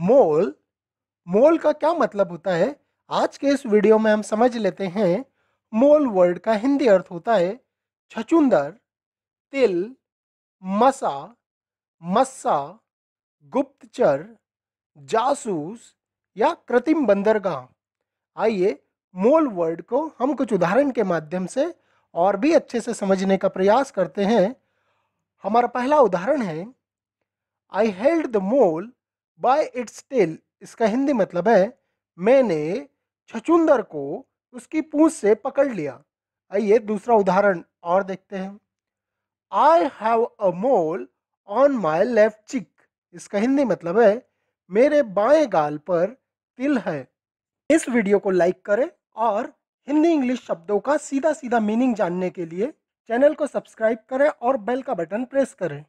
मोल मोल का क्या मतलब होता है आज के इस वीडियो में हम समझ लेते हैं मोल वर्ड का हिंदी अर्थ होता है छचुंदर तिल मसा मस्सा गुप्तचर जासूस या कृत्रिम बंदरगाह आइए मोल वर्ड को हम कुछ उदाहरण के माध्यम से और भी अच्छे से समझने का प्रयास करते हैं हमारा पहला उदाहरण है I held the mole by its tail इसका हिंदी मतलब है मैंने छछुंदर को उसकी पूंछ से पकड़ लिया आइए दूसरा उदाहरण और देखते हैं I have a mole on my left cheek इसका हिंदी मतलब है मेरे बाएं गाल पर तिल है इस वीडियो को लाइक करें और हिंदी इंग्लिश शब्दों का सीधा सीधा मीनिंग जानने के लिए चैनल को सब्सक्राइब करें और बेल का बटन प्रेस करें